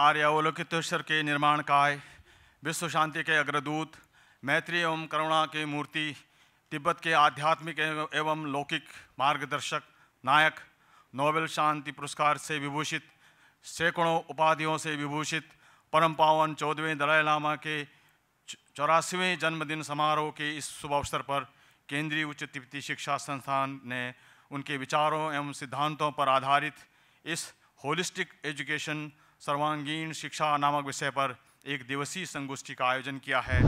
आर्यावलोकितेश्वर के निर्माण काय विश्व शांति के अग्रदूत मैत्री एवं करुणा के मूर्ति तिब्बत के आध्यात्मिक एवं लौकिक मार्गदर्शक नायक नोबेल शांति पुरस्कार से विभूषित सैकड़ों उपाधियों से विभूषित परम पावन चौदहवें दलाई लामा के चौरासीवें जन्मदिन समारोह के इस शुभ अवसर पर केंद्रीय उच्च तिब्बती शिक्षा संस्थान ने उनके विचारों एवं सिद्धांतों पर आधारित इस होलिस्टिक एजुकेशन सर्वांगीण शिक्षा नामक विषय पर एक दिवसीय संगोष्ठी का आयोजन किया है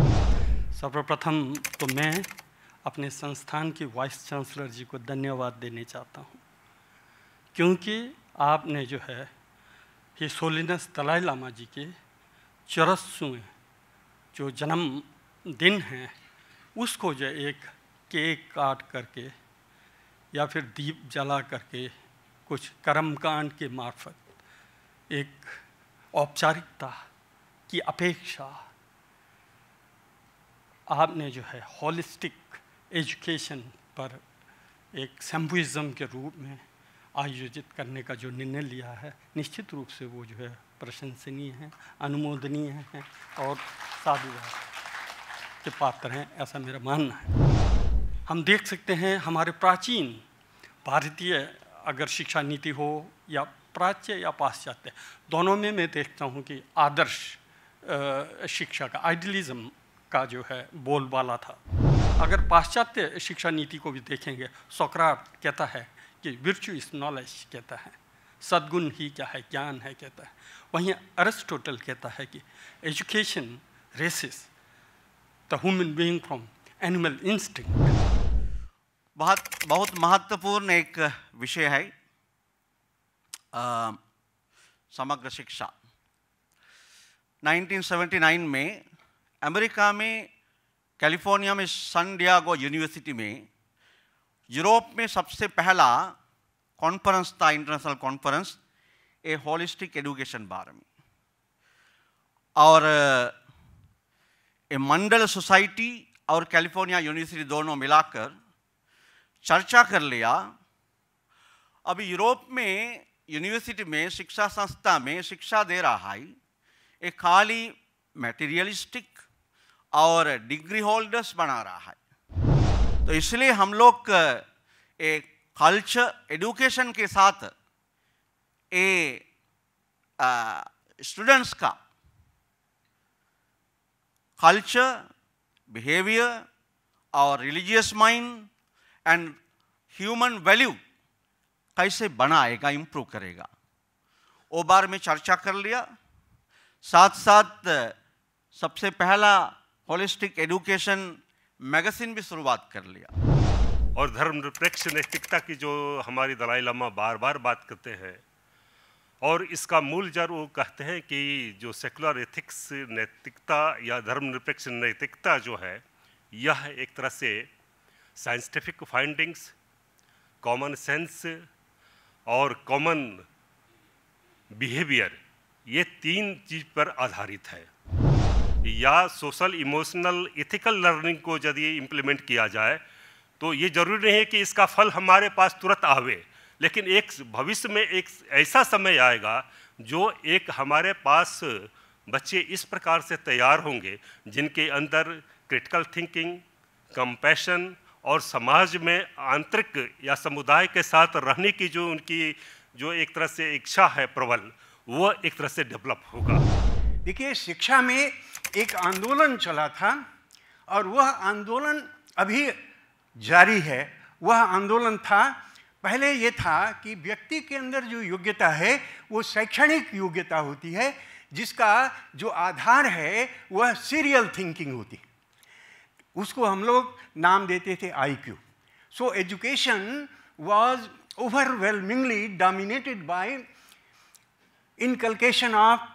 सर्वप्रथम तो मैं अपने संस्थान के वाइस चांसलर जी को धन्यवाद देने चाहता हूँ क्योंकि आपने जो है ये सोलिनस दलाई लामा जी के चरसुए जो जन्म दिन है उसको जो एक केक काट करके या फिर दीप जला करके कुछ कर्मकांड के मार्फत एक औपचारिकता की अपेक्षा आपने जो है हॉलिस्टिक एजुकेशन पर एक सेम्बुज़म के रूप में आयोजित करने का जो निर्णय लिया है निश्चित रूप से वो जो है प्रशंसनीय है अनुमोदनीय है और साधुवाद के पात्र हैं ऐसा मेरा मानना है हम देख सकते हैं हमारे प्राचीन भारतीय अगर शिक्षा नीति हो या प्राच्य या पाश्चात्य दोनों में मैं देखता हूँ कि आदर्श शिक्षा का आइडियलिज्म का जो है बोलबाला था अगर पाश्चात्य शिक्षा नीति को भी देखेंगे सोकरात कहता है कि विर्चू इस नॉलेज कहता है सद्गुण ही क्या है ज्ञान है कहता है वहीं अरिस्टोटल कहता है कि education raises the human being from animal instinct बहुत बहुत महत्वपूर्ण एक विषय है Um, समग्र शिक्षा 1979 में अमेरिका में कैलिफोर्निया में सन डियागो यूनिवर्सिटी में यूरोप में सबसे पहला कॉन्फ्रेंस था international conference a holistic education बारे में और ए मंडल सोसाइटी और कैलिफोर्निया यूनिवर्सिटी दोनों मिलाकर चर्चा कर लिया अभी यूरोप में यूनिवर्सिटी में शिक्षा संस्था में शिक्षा दे रहा है एक खाली मेटेरियलिस्टिक और डिग्री होल्डर्स बना रहा है तो इसलिए हम लोग एक कल्चर एडुकेशन के साथ ए स्टूडेंट्स का कल्चर बिहेवियर और religious mind and human value कैसे बनाएगा इम्प्रूव करेगा वो बार में चर्चा कर लिया साथ साथ सबसे पहला होलिस्टिक एजुकेशन मैगजीन भी शुरुआत कर लिया और धर्म निरपेक्ष नैतिकता की जो हमारी दलाई लामा बार बार बात करते हैं और इसका मूल जड़ वो कहते हैं कि जो सेकुलर एथिक्स नैतिकता या धर्मनिरपेक्ष नैतिकता जो है यह एक तरह से साइंटिफिक फाइंडिंग्स कॉमन सेंस और कॉमन बिहेवियर ये तीन चीज़ पर आधारित है या सोशल इमोशनल इथिकल लर्निंग को यदि इम्प्लीमेंट किया जाए तो ये ज़रूरी नहीं है कि इसका फल हमारे पास तुरंत आवे लेकिन एक भविष्य में एक ऐसा समय आएगा जो एक हमारे पास बच्चे इस प्रकार से तैयार होंगे जिनके अंदर क्रिटिकल थिंकिंग कंपैशन और समाज में आंतरिक या समुदाय के साथ रहने की जो उनकी जो एक तरह से इच्छा है प्रबल वह एक तरह से डेवलप होगा देखिए शिक्षा में एक आंदोलन चला था और वह आंदोलन अभी जारी है वह आंदोलन था पहले ये था कि व्यक्ति के अंदर जो योग्यता है वो शैक्षणिक योग्यता होती है जिसका जो आधार है वह सीरियल थिंकिंग होती है उसको हम लोग नाम देते थे I Q so education was overwhelmingly dominated by inculcation of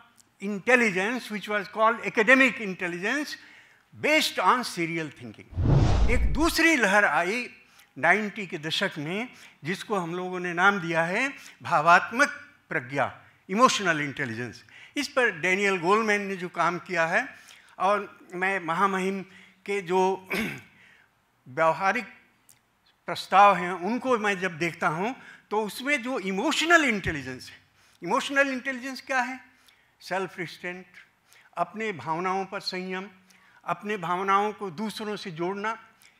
intelligence which was called academic intelligence based on serial thinking एक दूसरी लहर आई 90 के दशक में जिसको हम लोगों ने नाम दिया है भावात्मक प्रज्ञा इमोशनल इंटेलिजेंस इस पर डैनियल गोलमैन ने जो काम किया है और मैं महामहिम के जो व्यवहारिक प्रस्ताव हैं उनको मैं जब देखता हूँ तो उसमें जो इमोशनल इंटेलिजेंस है इमोशनल इंटेलिजेंस क्या है सेल्फ रिस्टेंट अपने भावनाओं पर संयम अपने भावनाओं को दूसरों से जोड़ना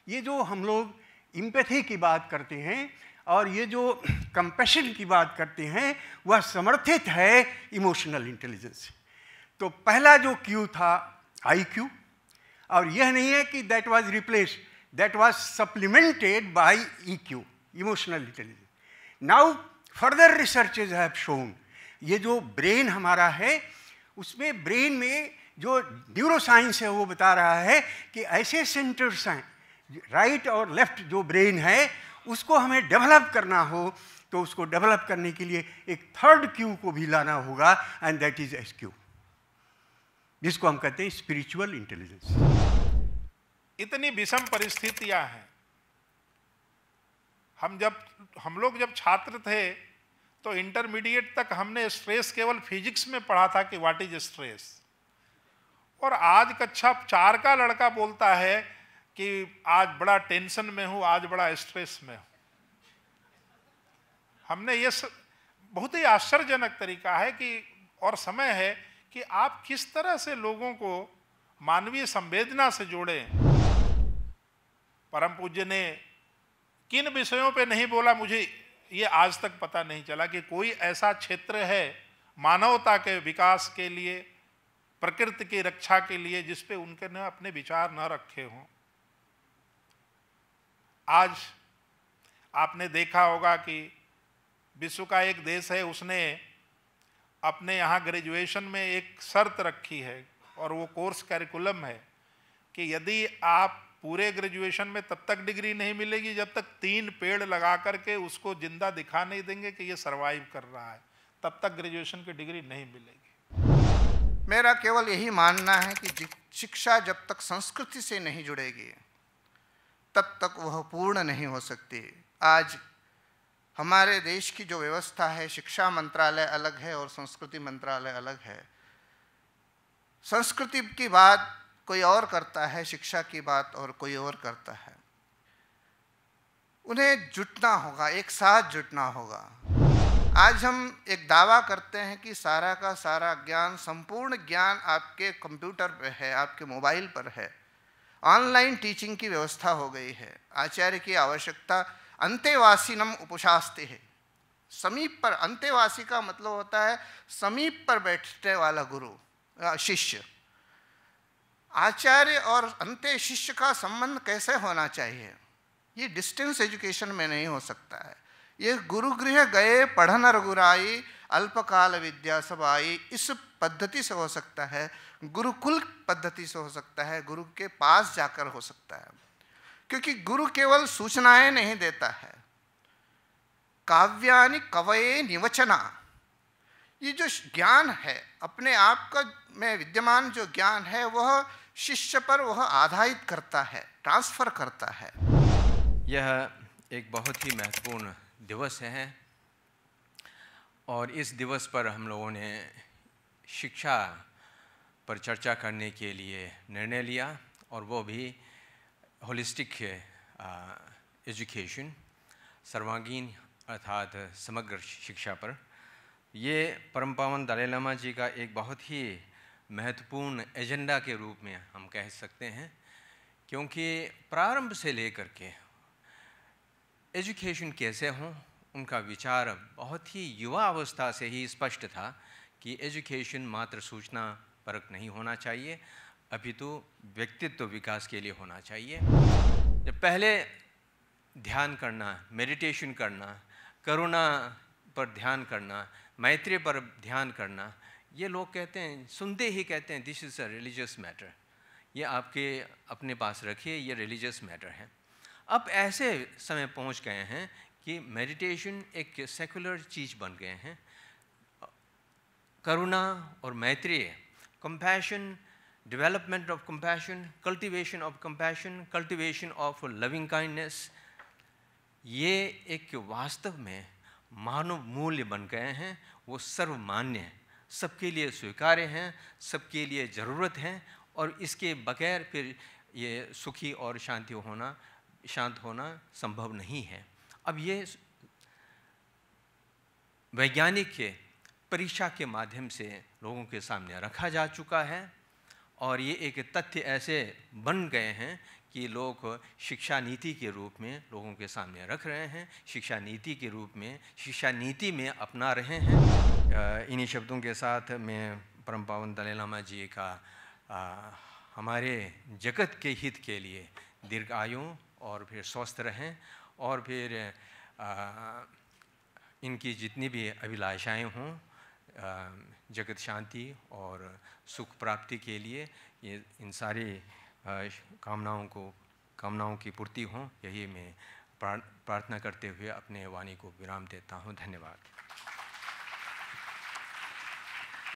ये जो हम लोग इम्पैथी की बात करते हैं और ये जो कंपेशन की बात करते हैं वह समर्थित है इमोशनल इंटेलिजेंस तो पहला जो क्यू था आई क्यू और यह नहीं है कि that was replace that was supplemented by EQ emotional intelligence now further researches have shown ये जो ब्रेन हमारा है उसमें ब्रेन में जो न्यूरोसाइंस है वो बता रहा है कि ऐसे सेंटर्स हैं राइट और लेफ्ट जो ब्रेन है उसको हमें डेवलप करना हो तो उसको डेवलप करने के लिए एक थर्ड क्यू को भी लाना होगा and that is S Q जिसको हम कहते हैं स्पिरिचुअल इंटेलिजेंस इतनी विषम परिस्थितियां हैं हम जब हम लोग जब छात्र थे तो इंटरमीडिएट तक हमने स्ट्रेस केवल फिजिक्स में पढ़ा था कि व्हाट इज स्ट्रेस और आज कक्षा चार का लड़का बोलता है कि आज बड़ा टेंशन में हूं आज बड़ा स्ट्रेस में हूं हमने ये स... बहुत ही आश्चर्यजनक तरीका है कि और समय है कि आप किस तरह से लोगों को मानवीय संवेदना से जोड़ें परम पूज्य ने किन विषयों पे नहीं बोला मुझे ये आज तक पता नहीं चला कि कोई ऐसा क्षेत्र है मानवता के विकास के लिए प्रकृति की रक्षा के लिए जिस पे उनके ने अपने विचार न रखे हों आज आपने देखा होगा कि विश्व का एक देश है उसने अपने यहाँ ग्रेजुएशन में एक शर्त रखी है और वो कोर्स कैरिकुलम है कि यदि आप पूरे ग्रेजुएशन में तब तक डिग्री नहीं मिलेगी जब तक तीन पेड़ लगा करके उसको जिंदा दिखा नहीं देंगे कि ये सरवाइव कर रहा है तब तक ग्रेजुएशन की डिग्री नहीं मिलेगी मेरा केवल यही मानना है कि शिक्षा जब तक संस्कृति से नहीं जुड़ेगी तब तक वह पूर्ण नहीं हो सकती आज हमारे देश की जो व्यवस्था है शिक्षा मंत्रालय अलग है और संस्कृति मंत्रालय अलग है संस्कृति की बात कोई और करता है शिक्षा की बात और कोई और करता है उन्हें जुटना होगा एक साथ जुटना होगा आज हम एक दावा करते हैं कि सारा का सारा ज्ञान संपूर्ण ज्ञान आपके कंप्यूटर पर है आपके मोबाइल पर है ऑनलाइन टीचिंग की व्यवस्था हो गई है आचार्य की आवश्यकता नम उपशास्ते है समीप पर अंतेवासी का मतलब होता है समीप पर बैठने वाला गुरु शिष्य आचार्य और अंत्य शिष्य का संबंध कैसे होना चाहिए ये डिस्टेंस एजुकेशन में नहीं हो सकता है ये गुरुगृह गए पढ़न रघुराई अल्पकाल विद्या सब आई इस पद्धति से हो सकता है गुरुकुल पद्धति से हो सकता है गुरु के पास जाकर हो सकता है क्योंकि गुरु केवल सूचनाएं नहीं देता है काव्यानि कवये निवचना ये जो ज्ञान है अपने आप का में विद्यमान जो ज्ञान है वह शिष्य पर वह आधारित करता है ट्रांसफर करता है यह एक बहुत ही महत्वपूर्ण दिवस है और इस दिवस पर हम लोगों ने शिक्षा पर चर्चा करने के लिए निर्णय लिया और वो भी होलिस्टिक एजुकेशन सर्वांगीण अर्थात समग्र शिक्षा पर ये परम पावन दलाई लामा जी का एक बहुत ही महत्वपूर्ण एजेंडा के रूप में हम कह सकते हैं क्योंकि प्रारंभ से लेकर के एजुकेशन कैसे हों उनका विचार बहुत ही युवा अवस्था से ही स्पष्ट था कि एजुकेशन मात्र सूचना परक नहीं होना चाहिए अपितु तो व्यक्तित्व विकास के लिए होना चाहिए जब पहले ध्यान करना मेडिटेशन करना करुणा पर ध्यान करना मैत्री पर ध्यान करना ये लोग कहते हैं सुनते ही कहते हैं this is a religious matter ये आपके अपने पास रखिए ये रिलीजियस मैटर है अब ऐसे समय पहुंच गए हैं कि मेडिटेशन एक सेकुलर चीज़ बन गए हैं करुणा और मैत्री compassion development of compassion, cultivation of compassion, cultivation of loving kindness, ये एक वास्तव में मानव मूल्य बन गए हैं वो सर्वमान्य हैं सबके लिए स्वीकार्य हैं सबके लिए ज़रूरत हैं और इसके बगैर फिर ये सुखी और शांति होना शांत होना संभव नहीं है अब ये वैज्ञानिक के परीक्षा के माध्यम से लोगों के सामने रखा जा चुका है और ये एक तथ्य ऐसे बन गए हैं कि लोग शिक्षा नीति के रूप में लोगों के सामने रख रहे हैं शिक्षा नीति के रूप में शिक्षा नीति में अपना रहे हैं इन्हीं शब्दों के साथ मैं परम पावन दलाई लामा जी का आ, हमारे जगत के हित के लिए दीर्घ आयु और फिर स्वस्थ रहें और फिर आ, इनकी जितनी भी अभिलाषाएं हों जगत शांति और सुख प्राप्ति के लिए ये इन सारे कामनाओं को कामनाओं की पूर्ति हो यही मैं प्रार्थना करते हुए अपने वाणी को विराम देता हूँ धन्यवाद